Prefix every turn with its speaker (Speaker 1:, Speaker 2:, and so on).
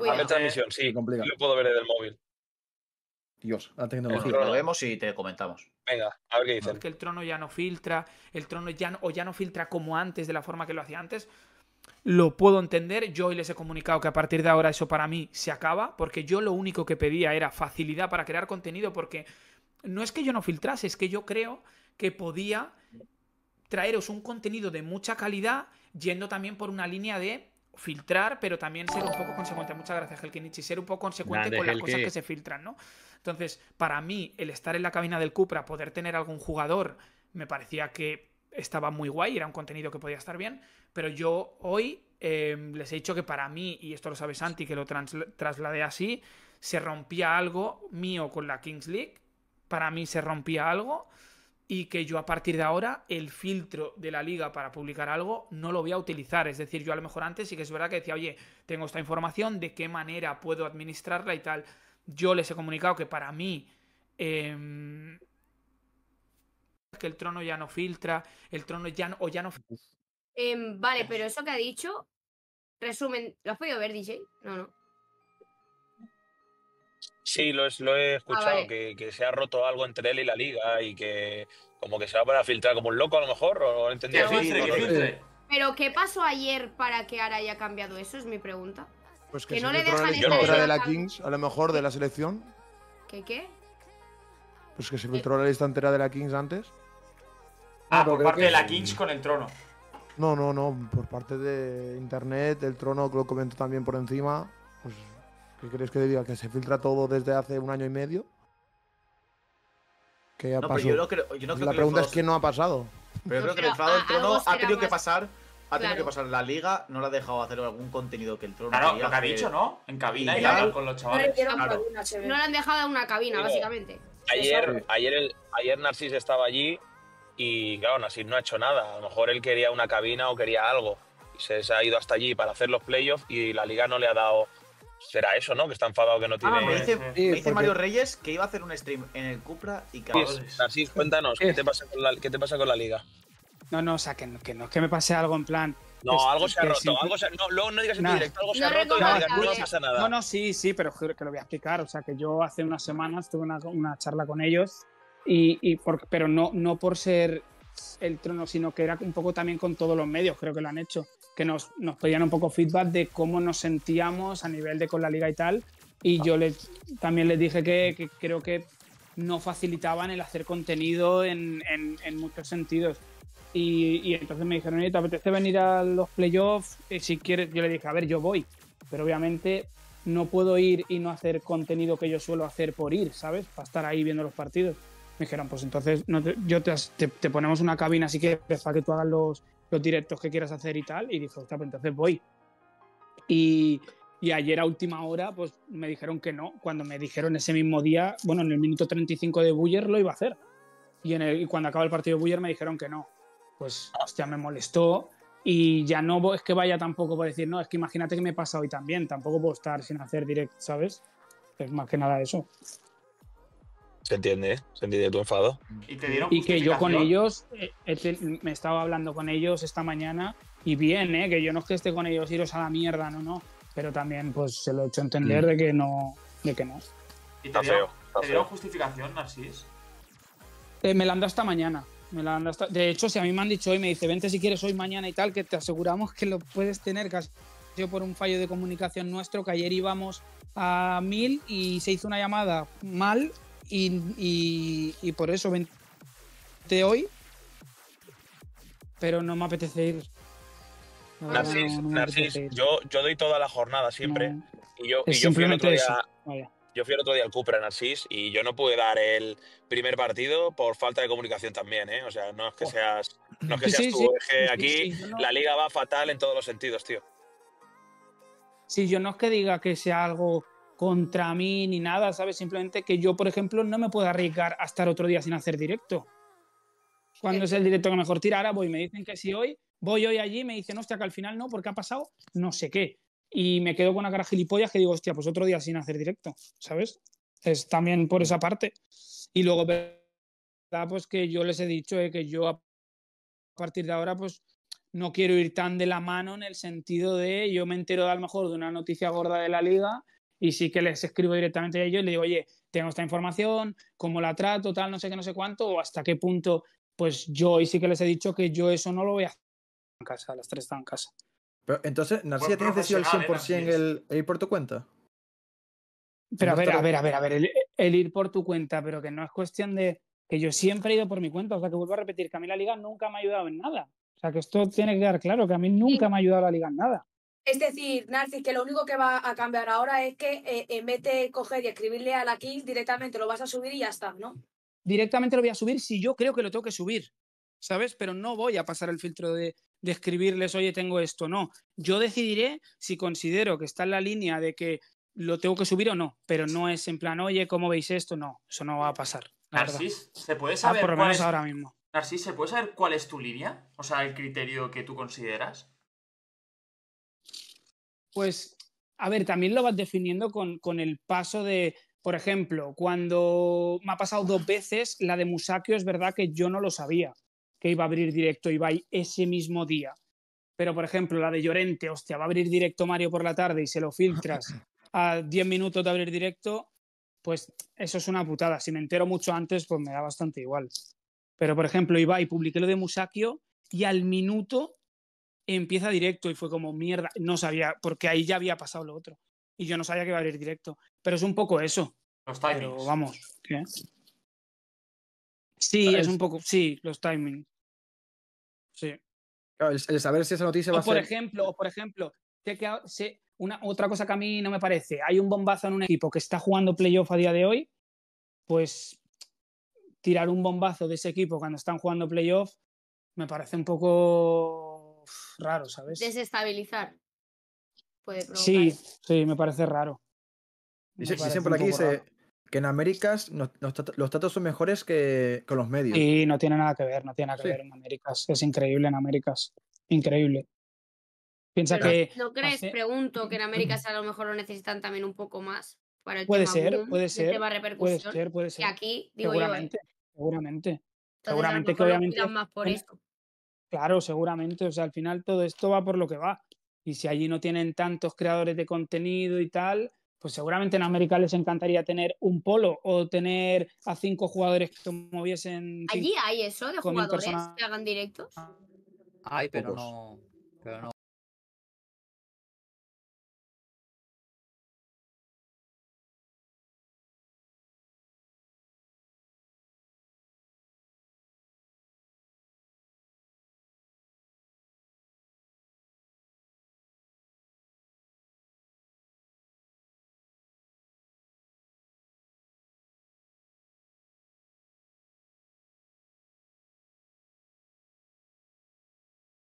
Speaker 1: La transmisión, sí. Complicado. Lo puedo ver desde el móvil. Dios, la tecnología. Lo vemos y te comentamos. Venga, a ver qué el trono ya no filtra, el trono ya no, o ya no filtra como antes, de la forma que lo hacía antes. Lo puedo entender. Yo hoy les he comunicado que a partir de ahora eso para mí se acaba, porque yo lo único que pedía era facilidad para crear contenido, porque no es que yo no filtrase, es que yo creo que podía traeros un contenido de mucha calidad yendo también por una línea de filtrar, pero también ser un poco consecuente. Muchas gracias, y Ser un poco consecuente con las cosas que se filtran, ¿no? Entonces, para mí, el estar en la cabina del Cupra, poder tener algún jugador, me parecía que estaba muy guay, era un contenido que podía estar bien, pero yo hoy em, les he dicho que para mí, y esto lo sabes, Santi, que lo traslade trasladé así, se rompía algo mío con la Kings League, para mí se rompía algo y que yo a partir de ahora el filtro de la liga para publicar algo no lo voy a utilizar. Es decir, yo a lo mejor antes sí que es verdad que decía, oye, tengo esta información, de qué manera puedo administrarla y tal. Yo les he comunicado que para mí... Em, que el trono ya no filtra, el trono ya no, o ya no... Em, vale, pero pues eso que ha dicho, resumen, ¿lo has podido ver, DJ? No, no. Sí, lo, he ah, escuchado, que, se ha roto algo entre él y la liga y que como que se va para filtrar como un loco a lo mejor, o Pero ¿qué pasó ayer para que ahora haya cambiado eso? Es mi pregunta. Pues que, no le dejan de, de la Kings, a lo mejor de la selección. ¿Qué qué? Pues que se eh. filtró la lista entera de la Kings antes. Ah, por parte de la Kings con el trono. No, no, no, por parte de internet, el trono lo comento también por encima. Pues ¿Qué crees que diga? que se filtra todo desde hace un año y medio? ¿Qué ha pasado? la pregunta es que no ha pasado. Pero yo creo que el trono ha tenido que pasar ha tenido que pasar la liga, no la ha dejado hacer algún contenido que el trono. Claro, lo que ha dicho, ¿no? En cabina con los chavales. No, le han dejado una cabina, básicamente. Ayer, ayer, ayer Narcis estaba allí y, claro, Narcis no ha hecho nada. A lo mejor él quería una cabina o quería algo. se ha ido hasta allí para hacer los playoffs y la liga no le ha dado será eso, ¿no? Que está enfadado que no ah, tiene. me dice, Mario Reyes que iba a hacer un stream en el Cupra y que... Pues, Así, cuéntanos, ¿qué eh. te, pasa con la, ¿qué te pasa con la liga? No, no, o sea, que no, es que me pase algo en plan. No, algo se ha roto. no, luego no digas en directo, algo se ha roto no, y digas, no, pasa nada. No, no, sí, sí, pero que lo voy a explicar. O sea, que yo hace unas semanas tuve una, charla con ellos, y, y por, pero no, no por ser el trono, sino que era un poco también con todos los medios, creo que lo han hecho que nos, nos pedían un poco feedback de cómo nos sentíamos a nivel de con la liga y tal. Y yo les también les dije que, creo que no facilitaban el hacer contenido en, en, muchos sentidos. Y, y, entonces me dijeron, ¿te apetece venir a los playoffs? y eh, si quieres, yo le dije, a ver, yo voy. Pero obviamente no puedo ir y no hacer contenido que yo suelo hacer por ir, ¿sabes? Para estar ahí viendo los partidos. Me dijeron, pues entonces te, yo te, te, ponemos una cabina así que para que tú hagas los, los directos que quieras hacer y tal. Y dije, está pues entonces voy. Y, y, ayer a última hora, pues me dijeron que no. Cuando me dijeron ese mismo día, bueno, en el minuto 35 de Buller lo iba a hacer. Y, en el, cuando acaba el partido de Buller me dijeron que no. Pues, hostia, me molestó. Y ya no es que vaya tampoco por decir, no, es que imagínate que me pasa hoy también. Tampoco puedo estar sin hacer direct, ¿sabes? Es más que nada eso. Se entiende, se entiende tu enfado. Y, que yo con ellos, eh, Me me estaba hablando con ellos esta mañana y bien, eh, que yo no es que esté con ellos iros a la mierda, no, no. Pero también pues se lo he hecho entender mm. de que no. De que no. ¿Y te, ¿te dieron justificación, Narcis? Eh, me la han dado esta mañana. Me la han De hecho, si a mí me han dicho hoy, me dice, vente si quieres hoy, mañana y tal, que te aseguramos que lo puedes tener casi yo por un fallo de comunicación nuestro, que ayer íbamos a mil y se hizo una llamada mal y, y, por eso de hoy, pero no me apetece ir. Narcis, Narcis yo, doy toda la jornada siempre. Y yo, yo fui el otro día, Yo fui el otro día al Cupra Narcis y yo no pude dar el primer partido por falta de comunicación también, ¿eh? O sea, no es que oh. seas, no es que seas tú, aquí la liga va fatal en todos los sentidos, tío. Sí, yo no es que diga que sea algo contra mí ni nada, ¿sabes? Simplemente que yo, por ejemplo, no me puedo arriesgar a estar otro día sin hacer directo. Cuando es el directo que mejor tira, ahora voy, me dicen que si hoy, voy hoy allí, me dicen, hostia, que al final no, porque ha pasado no sé qué. Y me quedo con una cara gilipollas que digo, hostia, pues otro día sin hacer directo, ¿sabes? Es también por esa parte. Y luego, pues que yo les he dicho eh, que yo a partir de ahora, pues no quiero ir tan de la mano en el sentido de yo me entero a lo mejor de una noticia gorda de la liga y sí que les escribo directamente a ellos y les digo, oye, tengo esta información, cómo la trato, tal, no sé qué, no sé cuánto, o hasta qué punto, pues yo y sí que les he dicho que yo eso no lo voy a hacer en casa, las tres están en casa. Pero entonces, Narcía, ¿tienes ser al 100% el, el, ir por tu cuenta? Pero a ver, a ver, a ver, a ver, el, ir por tu cuenta, pero que no es cuestión de que yo siempre he ido por mi cuenta, o sea que vuelvo a repetir, que a mí la liga nunca me ha ayudado en nada. O sea que esto tiene que quedar claro, que a mí nunca me ha ayudado la liga en nada. Es decir, Narcis, que lo único que va a cambiar ahora es que eh, en vez de coger y escribirle a la directamente lo vas a subir y ya está, ¿no? Directamente lo voy a subir si yo creo que lo tengo que subir, ¿sabes? Pero no voy a pasar el filtro de, escribirles, oye, tengo esto, no. Yo decidiré si considero que está en la línea de que lo tengo que subir o no, pero no es en plan, oye, ¿cómo veis esto? No, eso no va a pasar. Narcis, ¿se puede ah, saber? por lo menos ahora mismo. Narcis, ¿se puede saber cuál es tu línea? O sea, el criterio que tú consideras pues, a ver, también lo vas definiendo con, el paso de, por ejemplo, cuando me ha pasado dos veces la de Musakio, es verdad que yo no lo sabía que iba a abrir directo Ibai ese mismo día. Pero, por ejemplo, la de Llorente, hostia, va a abrir directo Mario por la tarde y se lo filtras a 10 minutos de abrir directo, pues eso es una putada. Si me entero mucho antes, pues me da bastante igual. Pero, por ejemplo, Ibai publiqué lo de Musakio y al minuto empieza directo y fue como mierda, no sabía, porque ahí ya había pasado lo otro. Y yo no sabía que iba a abrir directo. Pero es un poco eso. Los timings. Pero vamos. Sí, es un poco, sí, los timings. Sí. El, saber si esa noticia va a ser... Ejemplo, por ejemplo, que una, otra cosa que a mí no me parece, hay un bombazo en un equipo que está jugando playoff a día de hoy, pues tirar un bombazo de ese equipo cuando están jugando playoff me parece un poco raro, ¿sabes? Desestabilizar. Puede provocar. Sí, sí, me parece raro.
Speaker 2: dice, aquí dice
Speaker 1: que en Américas los datos son mejores que con los medios. Y no tiene nada que ver, no tiene nada que ver en Américas. Es increíble en Américas. Increíble. Piensa que. ¿No crees? Pregunto que en Américas a lo mejor lo necesitan también un poco más para el puede este ser, puede ser, puede ser, puede ser. Y aquí, digo seguramente, yo, ¿eh? seguramente. seguramente que obviamente. Más por Claro, seguramente. O sea, al final todo esto va por lo que va. Y si allí no tienen tantos creadores de contenido y tal, pues seguramente en América les encantaría tener un polo o tener a cinco jugadores que se moviesen. Allí hay eso de jugadores que hagan directos. Hay, pero pero no,